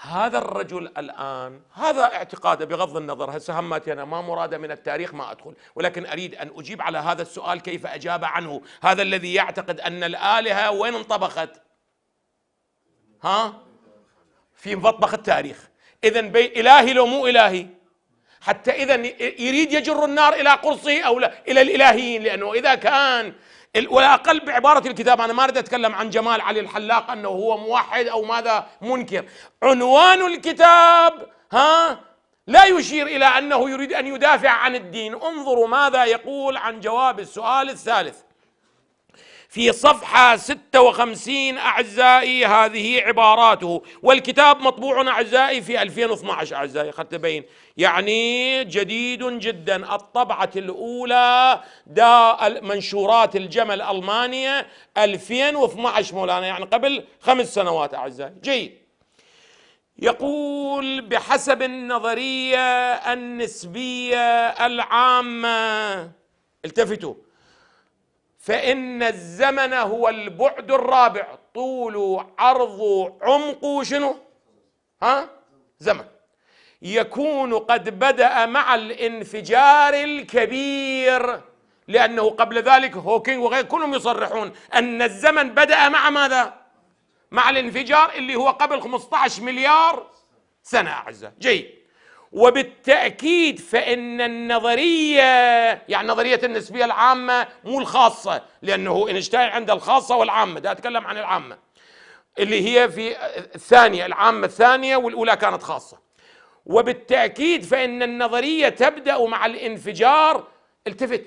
هذا الرجل الآن هذا اعتقاده بغض النظر هسه همتي أنا ما مراده من التاريخ ما أدخل ولكن أريد أن أجيب على هذا السؤال كيف أجاب عنه هذا الذي يعتقد أن الآلهة وين انطبخت ها في مطبخ التاريخ إذا إلهي لو مو إلهي حتى إذا يريد يجر النار إلى قرصه أو لا إلى الإلهيين لأنه إذا كان والاقل بعباره الكتاب انا ما اريد اتكلم عن جمال علي الحلاق انه هو موحد او ماذا منكر عنوان الكتاب ها لا يشير الى انه يريد ان يدافع عن الدين انظروا ماذا يقول عن جواب السؤال الثالث في صفحة 56 أعزائي هذه عباراته والكتاب مطبوع أعزائي في 2012 أعزائي قد تبين يعني جديد جدا الطبعة الأولى دا منشورات الجمل ألمانيا 2012 مولانا يعني قبل خمس سنوات أعزائي جيد يقول بحسب النظرية النسبية العامة التفتوا فإن الزمن هو البعد الرابع طول عرض عمق شنو ها زمن يكون قد بدأ مع الانفجار الكبير لأنه قبل ذلك هوكينغ وغيره كلهم يصرحون أن الزمن بدأ مع ماذا مع الانفجار اللي هو قبل 15 مليار سنة أعزة جيد وبالتأكيد فإن النظرية يعني نظرية النسبية العامة مو الخاصة لأنه إنشتاين عند الخاصة والعامة ده أتكلم عن العامة اللي هي في الثانية العامة الثانية والأولى كانت خاصة وبالتأكيد فإن النظرية تبدأ مع الانفجار التفت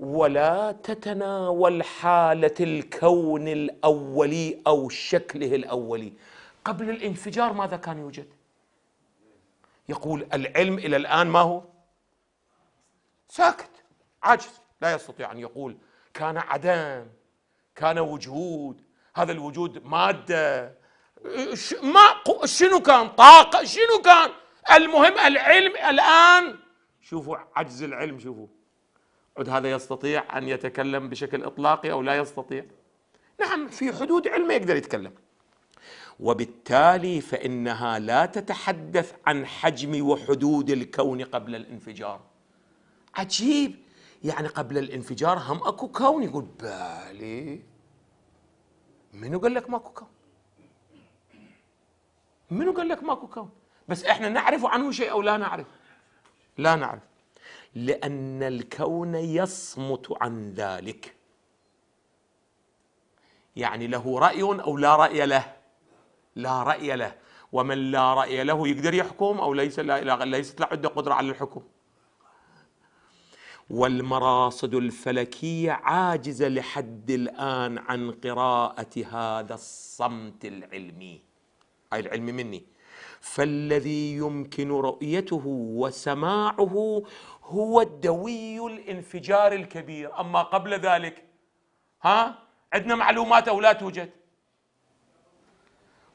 ولا تتناول حالة الكون الأولي أو شكله الأولي قبل الانفجار ماذا كان يوجد؟ يقول العلم الى الان ما هو؟ ساكت عاجز لا يستطيع ان يقول كان عدم كان وجود هذا الوجود ماده ما شنو كان طاقه شنو كان المهم العلم الان شوفوا عجز العلم شوفوا عد هذا يستطيع ان يتكلم بشكل اطلاقي او لا يستطيع نعم في حدود علمه يقدر يتكلم وبالتالي فانها لا تتحدث عن حجم وحدود الكون قبل الانفجار عجيب يعني قبل الانفجار هم اكو كون يقول بالي منو قال لك ماكو كون منو قال لك ماكو كون بس احنا نعرف عنه شيء او لا نعرف لا نعرف لان الكون يصمت عن ذلك يعني له راي او لا راي له لا رأي له ومن لا رأي له يقدر يحكم أو ليس لا ليست عنده قدرة على الحكم والمراصد الفلكية عاجزة لحد الآن عن قراءة هذا الصمت العلمي أي العلمي مني فالذي يمكن رؤيته وسماعه هو الدوي الانفجار الكبير أما قبل ذلك ها عندنا معلومات أو لا توجد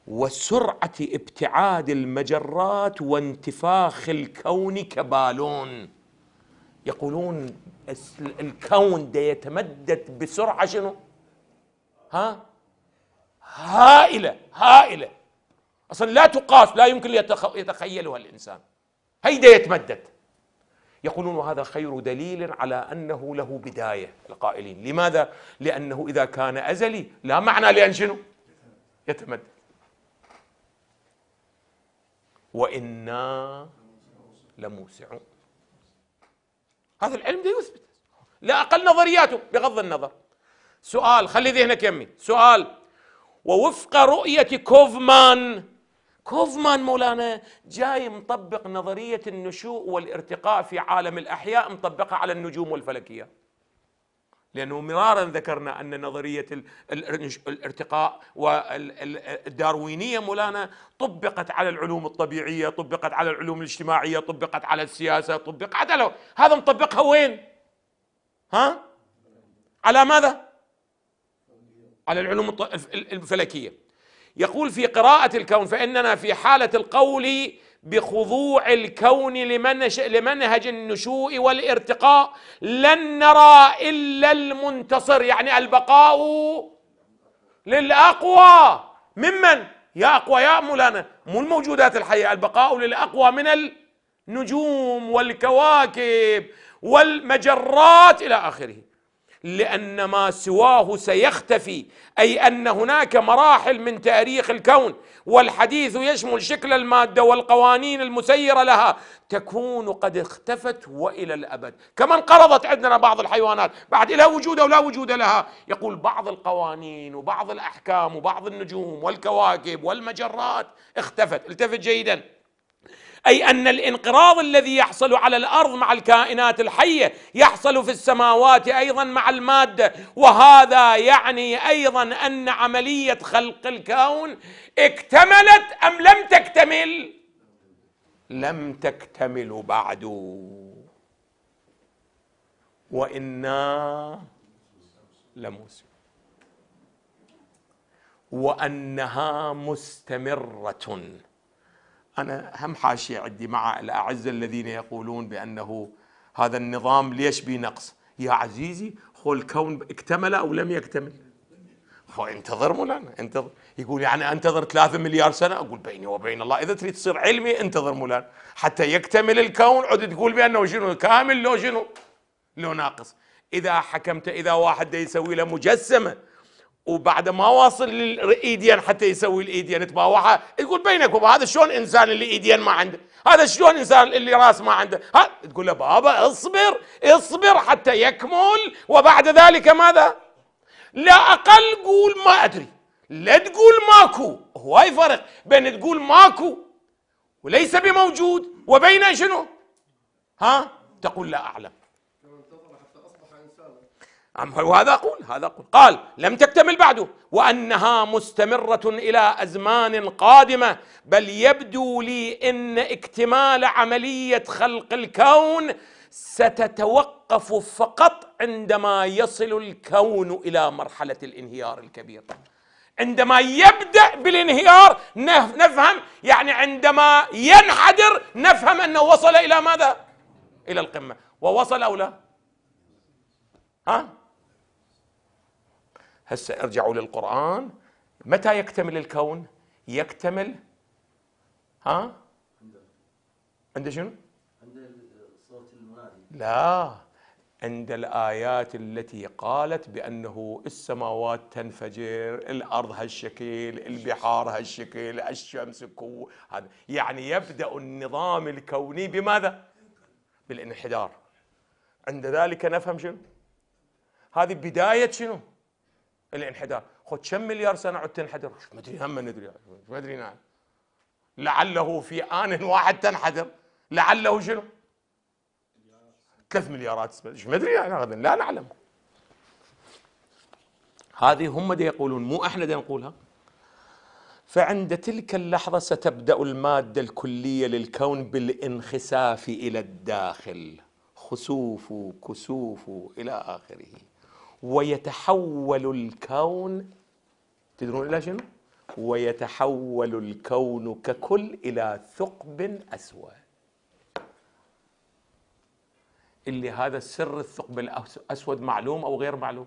وسرعه ابتعاد المجرات وانتفاخ الكون كبالون يقولون الكون ده يتمدد بسرعه شنو ها هائله هائله اصلا لا تقاس لا يمكن يتخيلها الانسان هيدا يتمدد يقولون وهذا خير دليل على انه له بدايه القائلين لماذا لانه اذا كان ازلي لا معنى لان شنو يتمدد وإنا لموسعون هذا العلم ده يثبت لا أقل نظرياته بغض النظر سؤال خلي ذهنك يمي سؤال ووفق رؤية كوفمان كوفمان مولانا جاي مطبق نظرية النشوء والارتقاء في عالم الأحياء مطبقها على النجوم والفلكيات لأنه مرارا ذكرنا أن نظرية الارتقاء والداروينية مولانا طبقت على العلوم الطبيعية طبقت على العلوم الاجتماعية طبقت على السياسة طبقت على لو هذا مطبقها وين ها على ماذا على العلوم الفلكية يقول في قراءة الكون فإننا في حالة القول بخضوع الكون لمنهج, النشوء والارتقاء لن نرى إلا المنتصر يعني البقاء للأقوى ممن؟ يا أقوى يا مولانا مو الموجودات الحية البقاء للأقوى من النجوم والكواكب والمجرات إلى آخره لان ما سواه سيختفي اي ان هناك مراحل من تاريخ الكون والحديث يشمل شكل الماده والقوانين المسيره لها تكون قد اختفت والى الابد كما انقرضت عندنا بعض الحيوانات بعد لا وجود او لا وجود لها يقول بعض القوانين وبعض الاحكام وبعض النجوم والكواكب والمجرات اختفت التفت جيدا اي ان الانقراض الذي يحصل على الارض مع الكائنات الحيه يحصل في السماوات ايضا مع الماده وهذا يعني ايضا ان عمليه خلق الكون اكتملت ام لم تكتمل لم تكتمل بعد وانا لموسم وانها مستمره أنا هم حاشية عندي مع الأعزة الذين يقولون بأنه هذا النظام ليش بي نقص يا عزيزي هو الكون اكتمل أو لم يكتمل هو انتظر مولانا انتظر يقول يعني انتظر ثلاثة مليار سنة أقول بيني وبين الله إذا تريد تصير علمي انتظر مولانا حتى يكتمل الكون عد تقول بأنه شنو كامل لو شنو لو ناقص إذا حكمت إذا واحد يسوي له مجسمة وبعد ما واصل للايدين حتى يسوي الايدين تباوعها يقول بينك وبين هذا شلون انسان اللي ايدين ما عنده هذا شلون انسان اللي راس ما عنده ها تقول له بابا اصبر اصبر حتى يكمل وبعد ذلك ماذا لا اقل قول ما ادري لا تقول ماكو هواي فرق بين تقول ماكو وليس بموجود وبين شنو ها تقول لا اعلم وهذا أقول هذا أقول قال لم تكتمل بعده وأنها مستمرة إلى أزمان قادمة بل يبدو لي إن اكتمال عملية خلق الكون ستتوقف فقط عندما يصل الكون إلى مرحلة الانهيار الكبير عندما يبدأ بالانهيار نفهم يعني عندما ينحدر نفهم أنه وصل إلى ماذا؟ إلى القمة ووصل أو لا؟ ها؟ هسه ارجعوا للقرآن متى يكتمل الكون؟ يكتمل ها؟ عند شنو؟ عند صوت المنادي لا عند الآيات التي قالت بأنه السماوات تنفجر الأرض هالشكل البحار هالشكل الشمس كو هذا يعني يبدأ النظام الكوني بماذا؟ بالانحدار عند ذلك نفهم شنو؟ هذه بداية شنو؟ الانحدار خد كم مليار سنه عد تنحدر ما ادري هم ندري ما ادري نعم لعله في ان واحد تنحدر لعله شنو ثلاث مليارات ما ادري يعني غدا لا نعلم هذه هم دي يقولون مو احنا دي نقولها فعند تلك اللحظه ستبدا الماده الكليه للكون بالانخساف الى الداخل خسوف كسوف الى اخره ويتحول الكون تدرون إلى شنو؟ ويتحول الكون ككل إلى ثقب أسود اللي هذا السر الثقب الأسود معلوم أو غير معلوم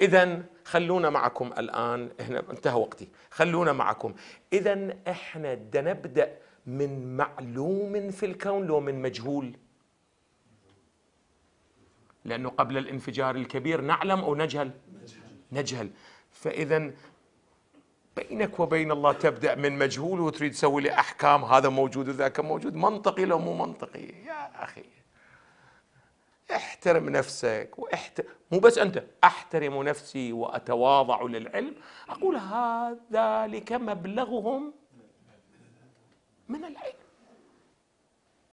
إذا خلونا معكم الآن هنا انتهى وقتي خلونا معكم إذا إحنا نبدأ من معلوم في الكون لو من مجهول لأنه قبل الانفجار الكبير نعلم أو نجهل نجهل فإذا بينك وبين الله تبدأ من مجهول وتريد تسوي لي أحكام هذا موجود وذاك موجود منطقي لو مو منطقي يا أخي احترم نفسك واحت... مو بس أنت أحترم نفسي وأتواضع للعلم أقول هذا لك مبلغهم من العلم